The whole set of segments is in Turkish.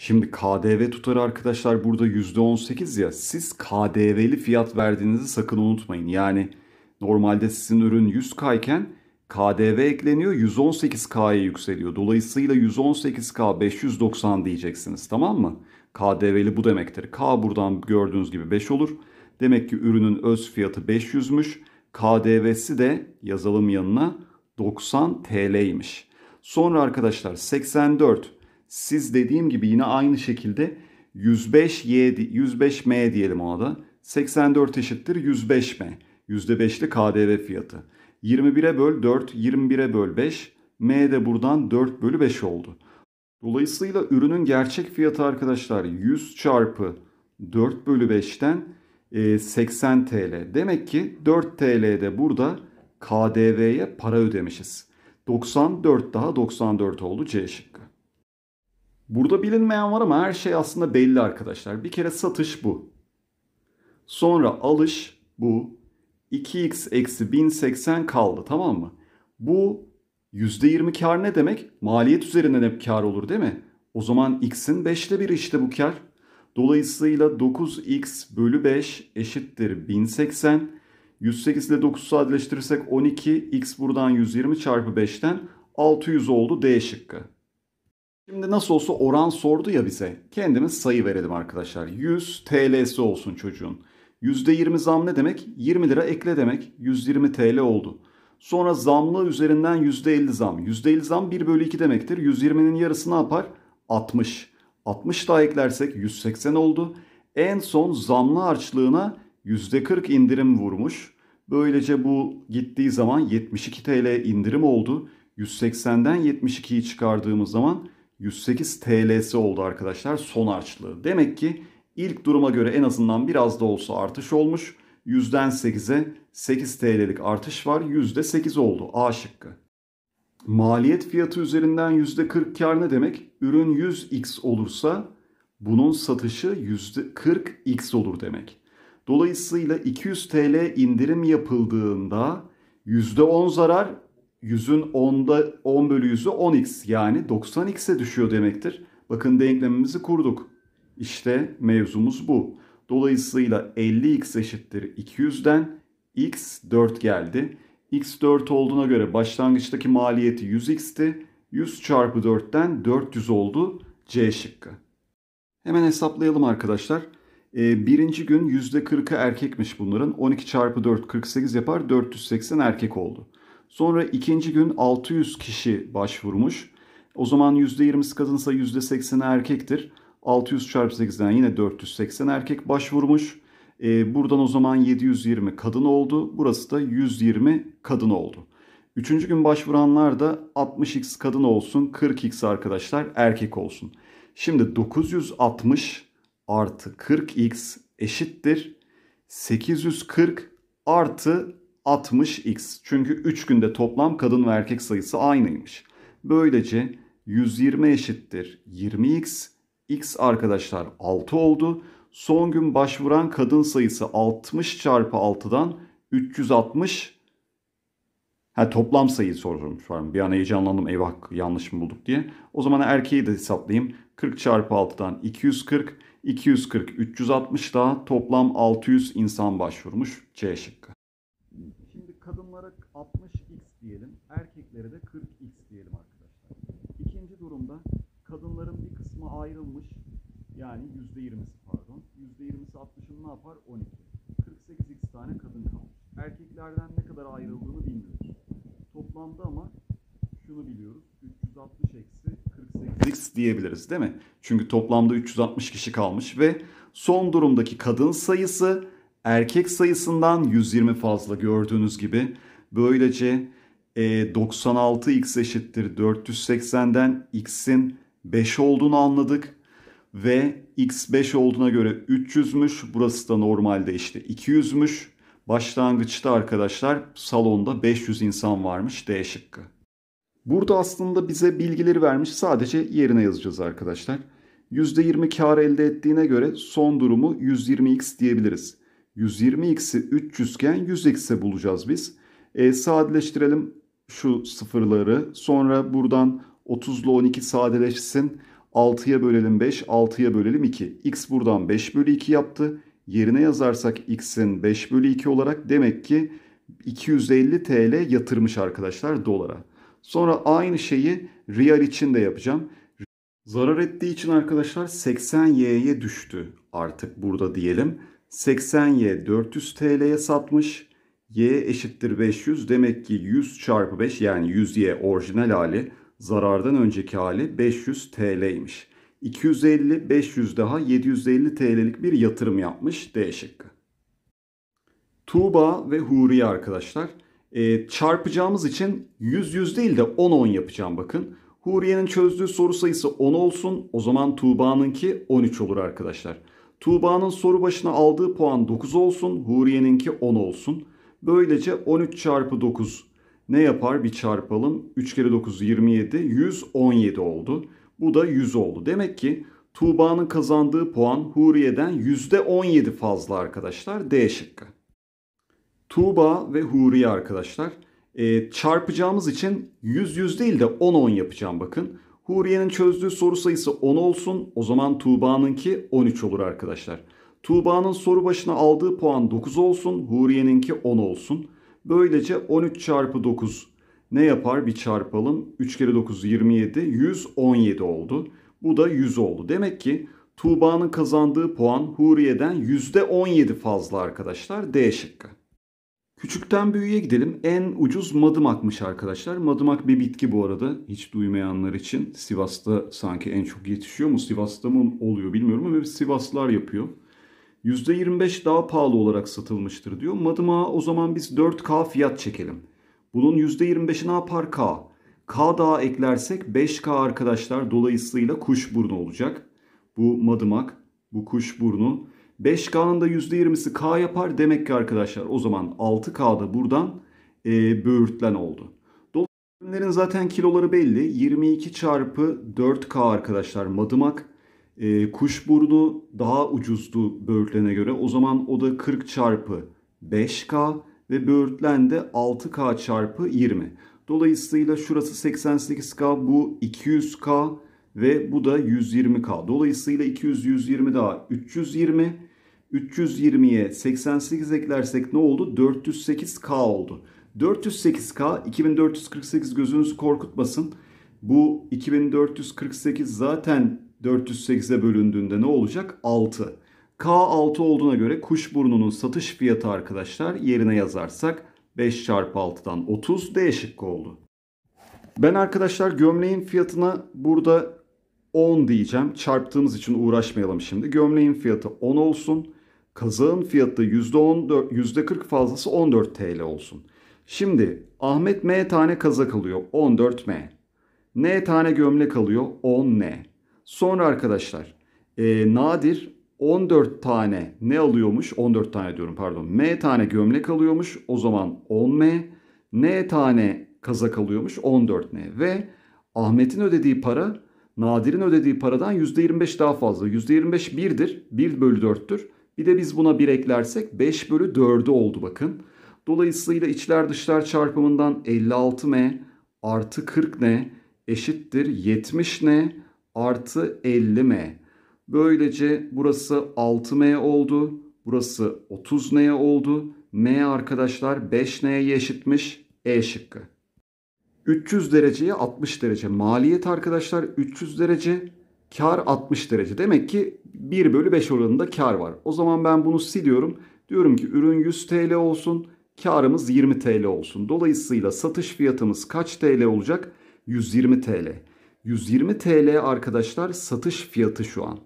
Şimdi KDV tutarı arkadaşlar burada %18 ya siz KDV'li fiyat verdiğinizi sakın unutmayın. Yani normalde sizin ürün 100K iken KDV ekleniyor 118K'ya yükseliyor. Dolayısıyla 118K 590 diyeceksiniz tamam mı? KDV'li bu demektir. K buradan gördüğünüz gibi 5 olur. Demek ki ürünün öz fiyatı 500'müş. KDV'si de yazalım yanına 90 TL'ymiş. Sonra arkadaşlar 84 siz dediğim gibi yine aynı şekilde 105Y 105M diyelim ona da. 84 eşittir 105M. %5'li KDV fiyatı. 21'e böl 4, 21'e böl 5. M de buradan 4 bölü 5 oldu. Dolayısıyla ürünün gerçek fiyatı arkadaşlar 100 çarpı 4 bölü 5'ten 80 TL. Demek ki 4 TL'de burada KDV'ye para ödemişiz. 94 daha 94 oldu C şıkkı. Burada bilinmeyen var ama her şey aslında belli arkadaşlar. Bir kere satış bu. Sonra alış bu. 2x eksi 1080 kaldı tamam mı? Bu %20 kar ne demek? Maliyet üzerinden hep kar olur değil mi? O zaman x'in 5'te 1 işte bu kar. Dolayısıyla 9x bölü 5 eşittir 1080. 108 ile 9'u sadeleştirirsek 12. x buradan 120 çarpı 5'ten 600 oldu D şıkkı. Şimdi nasıl olsa oran sordu ya bize. Kendimiz sayı verelim arkadaşlar. 100 TL'si olsun çocuğun. %20 zam ne demek? 20 lira ekle demek. 120 TL oldu. Sonra zamlı üzerinden %50 zam. %50 zam 1 bölü 2 demektir. 120'nin yarısı ne yapar? 60. 60 daha eklersek 180 oldu. En son zamlı harçlığına %40 indirim vurmuş. Böylece bu gittiği zaman 72 TL indirim oldu. 180'den 72'yi çıkardığımız zaman 108 TL'si oldu arkadaşlar son harçlığı. Demek ki ilk duruma göre en azından biraz da olsa artış olmuş. Yüzden 8'e 8 TL'lik artış var. Yüzde 8 oldu. A şıkkı. Maliyet fiyatı üzerinden yüzde 40 kar ne demek? Ürün 100x olursa bunun satışı yüzde 40x olur demek. Dolayısıyla 200 TL indirim yapıldığında yüzde %10 zarar 100'ün 10'da 10 bölü 100'ü 10x yani 90x'e düşüyor demektir. Bakın denklemimizi kurduk. İşte mevzumuz bu. Dolayısıyla 50x eşittir 200'den x 4 geldi. x 4 olduğuna göre başlangıçtaki maliyeti 100x'ti. 100 çarpı 4'ten 400 oldu C şıkkı. Hemen hesaplayalım arkadaşlar. Ee, birinci gün %40'ı erkekmiş bunların. 12 çarpı 4 48 yapar 480 erkek oldu. Sonra ikinci gün 600 kişi başvurmuş. O zaman %20'si kadınsa %80'i erkektir. 600 çarpı 8'den yine 480 erkek başvurmuş. E, buradan o zaman 720 kadın oldu. Burası da 120 kadın oldu. Üçüncü gün başvuranlar da 60x kadın olsun, 40x arkadaşlar erkek olsun. Şimdi 960 artı 40x eşittir 840 artı 60x. Çünkü 3 günde toplam kadın ve erkek sayısı aynıymış. Böylece 120 eşittir 20x. X arkadaşlar 6 oldu. Son gün başvuran kadın sayısı 60 çarpı 6'dan 360. Ha, toplam sayı sorulmuş var mı? Bir an heyecanlandım eyvah yanlış mı bulduk diye. O zaman erkeği de hesaplayayım. 40 çarpı 6'dan 240. 240 360 daha toplam 600 insan başvurmuş C şıkkı. 60x diyelim. Erkeklere de 40x diyelim arkadaşlar. İkinci durumda kadınların bir kısmı ayrılmış. Yani %20'si pardon. %20'si 60'ın ne yapar? 12. 48x tane kadın kalmış. Erkeklerden ne kadar ayrıldığını bilmiyoruz. Toplamda ama şunu biliyoruz. 360 eksi 48x diyebiliriz değil mi? Çünkü toplamda 360 kişi kalmış ve son durumdaki kadın sayısı erkek sayısından 120 fazla gördüğünüz gibi Böylece e, 96x eşittir 480'den x'in 5 olduğunu anladık. Ve x 5 olduğuna göre 300'müş. Burası da normalde işte 200'müş. Başlangıçta arkadaşlar salonda 500 insan varmış D şıkkı. Burada aslında bize bilgileri vermiş sadece yerine yazacağız arkadaşlar. %20 kar elde ettiğine göre son durumu 120x diyebiliriz. 120x'i 300 iken 100x'e bulacağız biz. E, ee, sadeleştirelim şu sıfırları. Sonra buradan 30'lu 12 sadeleşsin. 6'ya bölelim 5, 6'ya bölelim 2. X buradan 5 bölü 2 yaptı. Yerine yazarsak x'in 5 bölü 2 olarak demek ki 250 TL yatırmış arkadaşlar dolara. Sonra aynı şeyi riyal için de yapacağım. Zarar ettiği için arkadaşlar 80Y'ye düştü artık burada diyelim. 80Y 400 TL'ye satmış y eşittir 500 demek ki 100 çarpı 5 yani 100y orijinal hali zarardan önceki hali 500 TL'ymiş. 250, 500 daha 750 TL'lik bir yatırım yapmış D şıkkı. Tuğba ve Huriye arkadaşlar. E, çarpacağımız için 100 100 değil de 10 10 yapacağım bakın. Huriye'nin çözdüğü soru sayısı 10 olsun. O zaman Tuğba'nınki 13 olur arkadaşlar. Tuğba'nın soru başına aldığı puan 9 olsun. Huriye'ninki 10 olsun. Böylece 13 çarpı 9 ne yapar? Bir çarpalım. 3 kere 9 27. 117 oldu. Bu da 100 oldu. Demek ki Tuğba'nın kazandığı puan Huriye'den %17 fazla arkadaşlar. D şıkkı. Tuğba ve Huriye arkadaşlar. E, çarpacağımız için 100-100 değil de 10-10 yapacağım bakın. Huriye'nin çözdüğü soru sayısı 10 olsun. O zaman Tuğba'nınki 13 olur arkadaşlar. Tuğba'nın soru başına aldığı puan 9 olsun. Huriye'ninki 10 olsun. Böylece 13 çarpı 9 ne yapar bir çarpalım. 3 kere 9 27. 117 oldu. Bu da 100 oldu. Demek ki Tuğba'nın kazandığı puan Huriye'den %17 fazla arkadaşlar. D şıkkı. Küçükten büyüğe gidelim. En ucuz madımakmış arkadaşlar. Madımak bir bitki bu arada. Hiç duymayanlar için. Sivas'ta sanki en çok yetişiyor mu? Sivas'ta mı oluyor bilmiyorum ama Sivaslar yapıyor. %25 daha pahalı olarak satılmıştır diyor. Madıma o zaman biz 4K fiyat çekelim. Bunun %25'i ne yapar K? K daha eklersek 5K arkadaşlar dolayısıyla kuş burnu olacak. Bu madımak, bu kuş burnu. 5K'nın da %20'si K yapar. Demek ki arkadaşlar o zaman 6K'da buradan e, böğürtlen oldu. Dolayısıyla zaten kiloları belli. 22 çarpı 4K arkadaşlar madımak. E, ee, Kuşburnu daha ucuzdu Böğürtlen'e göre. O zaman o da 40 çarpı 5K ve Böğürtlen de 6K çarpı 20. Dolayısıyla şurası 88K, bu 200K ve bu da 120K. Dolayısıyla 200, 120 daha 320. 320'ye 88 eklersek ne oldu? 408K oldu. 408K 2448 gözünüz korkutmasın. Bu 2448 zaten 408'e bölündüğünde ne olacak? 6. K 6 olduğuna göre kuş burnunun satış fiyatı arkadaşlar yerine yazarsak 5 çarpı 6'dan 30 D şıkkı oldu. Ben arkadaşlar gömleğin fiyatına burada 10 diyeceğim. Çarptığımız için uğraşmayalım şimdi. Gömleğin fiyatı 10 olsun. Kazağın fiyatı %14, %40 fazlası 14 TL olsun. Şimdi Ahmet M tane kazak alıyor 14 M. N tane gömlek alıyor 10 N. Sonra arkadaşlar e, Nadir 14 tane ne alıyormuş? 14 tane diyorum pardon. M tane gömlek alıyormuş. O zaman 10M. N tane kazak alıyormuş. 14N. Ve Ahmet'in ödediği para Nadir'in ödediği paradan %25 daha fazla. %25 birdir, 1 bölü 4'tür. Bir de biz buna 1 eklersek 5 bölü 4'ü oldu bakın. Dolayısıyla içler dışlar çarpımından 56M artı 40N eşittir 70N artı 50m. Böylece burası 6m oldu. Burası 30n oldu. m arkadaşlar 5n'ye eşitmiş. E şıkkı. 300 dereceye 60 derece. Maliyet arkadaşlar 300 derece. Kar 60 derece. Demek ki 1 bölü 5 oranında kar var. O zaman ben bunu siliyorum. Diyorum ki ürün 100 TL olsun. Karımız 20 TL olsun. Dolayısıyla satış fiyatımız kaç TL olacak? 120 TL. 120 TL arkadaşlar satış fiyatı şu an.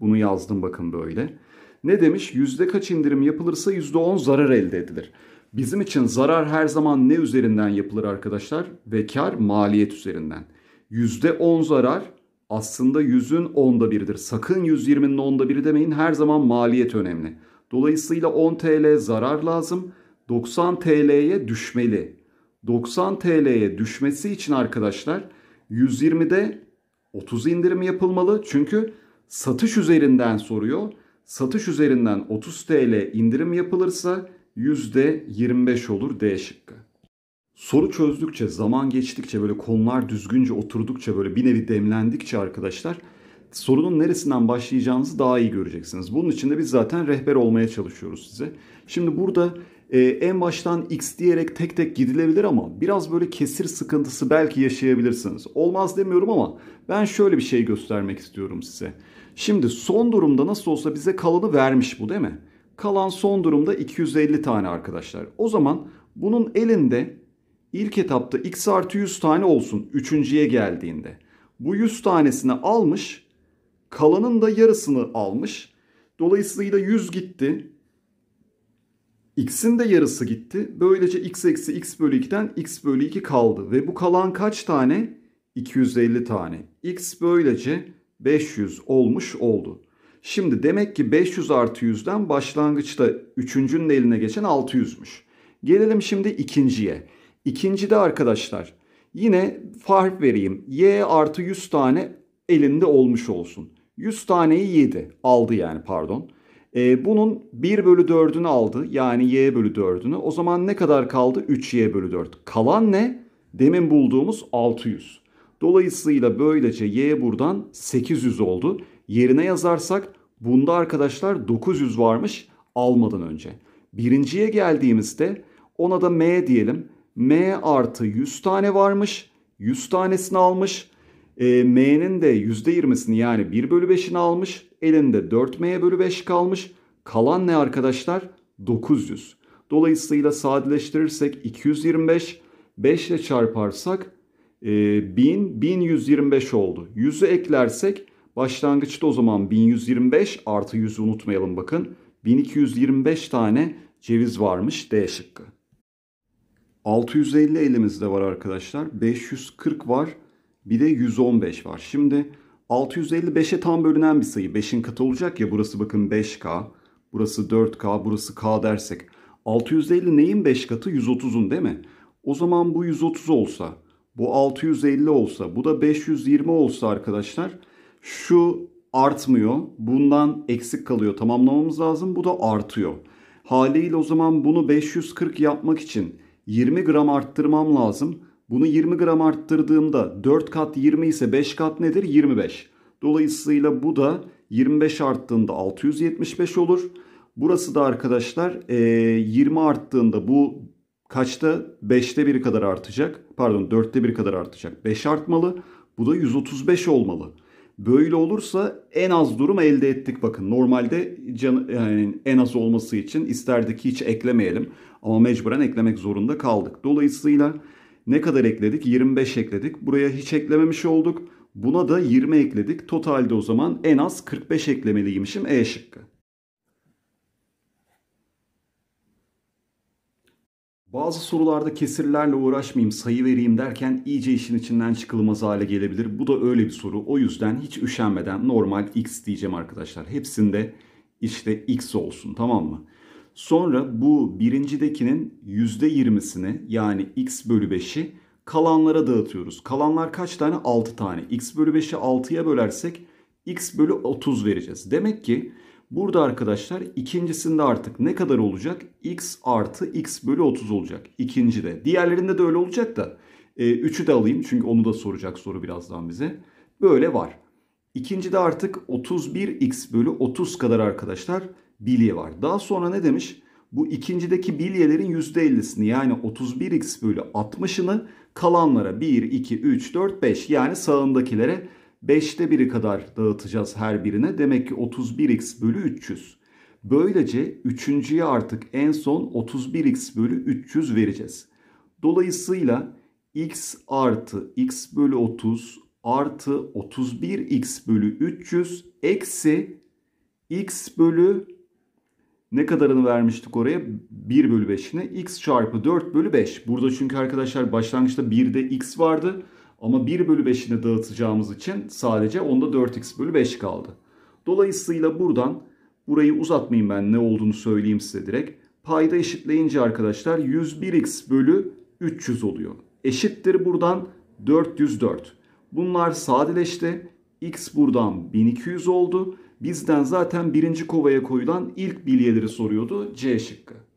Bunu yazdım bakın böyle. Ne demiş? Yüzde kaç indirim yapılırsa yüzde on zarar elde edilir. Bizim için zarar her zaman ne üzerinden yapılır arkadaşlar? Ve kar maliyet üzerinden. Yüzde on zarar aslında yüzün onda biridir. Sakın 120'nin onda biri demeyin. Her zaman maliyet önemli. Dolayısıyla 10 TL zarar lazım. 90 TL'ye düşmeli. 90 TL'ye düşmesi için arkadaşlar 120'de 30 indirim yapılmalı. Çünkü satış üzerinden soruyor. Satış üzerinden 30 TL indirim yapılırsa %25 olur D şıkkı. Soru çözdükçe, zaman geçtikçe böyle konular düzgünce oturdukça böyle bir nevi demlendikçe arkadaşlar sorunun neresinden başlayacağınızı daha iyi göreceksiniz. Bunun için de biz zaten rehber olmaya çalışıyoruz size. Şimdi burada e, en baştan x diyerek tek tek gidilebilir ama biraz böyle kesir sıkıntısı belki yaşayabilirsiniz. Olmaz demiyorum ama ben şöyle bir şey göstermek istiyorum size. Şimdi son durumda nasıl olsa bize kalanı vermiş bu değil mi? Kalan son durumda 250 tane arkadaşlar. O zaman bunun elinde ilk etapta x artı 100 tane olsun üçüncüye geldiğinde. Bu 100 tanesini almış kalanın da yarısını almış. Dolayısıyla 100 gitti x'in de yarısı gitti. Böylece x eksi x bölü 2'den x bölü 2 kaldı. Ve bu kalan kaç tane? 250 tane. x böylece 500 olmuş oldu. Şimdi demek ki 500 artı 100'den başlangıçta üçüncünün eline geçen 600'müş. Gelelim şimdi ikinciye. İkincide arkadaşlar yine fark vereyim. y artı 100 tane elinde olmuş olsun. 100 taneyi yedi. Aldı yani pardon. E, bunun 1 bölü 4'ünü aldı. Yani y bölü 4'ünü. O zaman ne kadar kaldı? 3y bölü 4. Kalan ne? Demin bulduğumuz 600. Dolayısıyla böylece y buradan 800 oldu. Yerine yazarsak bunda arkadaşlar 900 varmış almadan önce. Birinciye geldiğimizde ona da m diyelim. m artı 100 tane varmış. 100 tanesini almış. E, M'nin de %20'sini yani 1 bölü 5'ini almış. Elinde 4 M bölü 5 kalmış. Kalan ne arkadaşlar? 900. Dolayısıyla sadeleştirirsek 225. 5 ile çarparsak e, 1000, 1125 oldu. 100'ü eklersek başlangıçta o zaman 1125 artı 100'ü unutmayalım bakın. 1225 tane ceviz varmış D şıkkı. 650 elimizde var arkadaşlar. 540 var bir de 115 var. Şimdi 655'e tam bölünen bir sayı. 5'in katı olacak ya burası bakın 5K. Burası 4K, burası K dersek. 650 neyin 5 katı? 130'un değil mi? O zaman bu 130 olsa, bu 650 olsa, bu da 520 olsa arkadaşlar şu artmıyor. Bundan eksik kalıyor. Tamamlamamız lazım. Bu da artıyor. Haliyle o zaman bunu 540 yapmak için 20 gram arttırmam lazım. Bunu 20 gram arttırdığımda 4 kat 20 ise 5 kat nedir? 25. Dolayısıyla bu da 25 arttığında 675 olur. Burası da arkadaşlar 20 arttığında bu kaçta? 5'te 1 kadar artacak. Pardon 4'te 1 kadar artacak. 5 artmalı. Bu da 135 olmalı. Böyle olursa en az durum elde ettik bakın. Normalde can, yani en az olması için isterdik hiç eklemeyelim. Ama mecburen eklemek zorunda kaldık. Dolayısıyla ne kadar ekledik? 25 ekledik. Buraya hiç eklememiş olduk. Buna da 20 ekledik. Totalde o zaman en az 45 eklemeliymişim E şıkkı. Bazı sorularda kesirlerle uğraşmayayım, sayı vereyim derken iyice işin içinden çıkılmaz hale gelebilir. Bu da öyle bir soru. O yüzden hiç üşenmeden normal x diyeceğim arkadaşlar. Hepsinde işte x olsun tamam mı? Sonra bu birincidekinin %20'sini yani x bölü 5'i kalanlara dağıtıyoruz. Kalanlar kaç tane? 6 tane. x bölü 5'i 6'ya bölersek x bölü 30 vereceğiz. Demek ki burada arkadaşlar ikincisinde artık ne kadar olacak? x artı x bölü 30 olacak. İkincide. Diğerlerinde de öyle olacak da. E, üçü de alayım çünkü onu da soracak soru birazdan bize. Böyle var. İkincide artık 31x bölü 30 kadar arkadaşlar bilye var. Daha sonra ne demiş? Bu ikincideki bilyelerin %50'sini yani 31x bölü 60'ını kalanlara 1, 2, 3, 4, 5 yani sağındakilere 5'te biri kadar dağıtacağız her birine. Demek ki 31x bölü 300. Böylece üçüncüye artık en son 31x bölü 300 vereceğiz. Dolayısıyla x artı x bölü 30 artı 31x bölü 300 eksi x bölü ne kadarını vermiştik oraya? 1 bölü 5'ine x çarpı 4 bölü 5. Burada çünkü arkadaşlar başlangıçta 1'de x vardı. Ama 1 bölü 5'ine dağıtacağımız için sadece onda 4x bölü 5 kaldı. Dolayısıyla buradan burayı uzatmayayım ben ne olduğunu söyleyeyim size direkt. Payda eşitleyince arkadaşlar 101x bölü 300 oluyor. Eşittir buradan 404. Bunlar sadeleşti. x buradan 1200 oldu bizden zaten birinci kovaya koyulan ilk bilyeleri soruyordu. C şıkkı.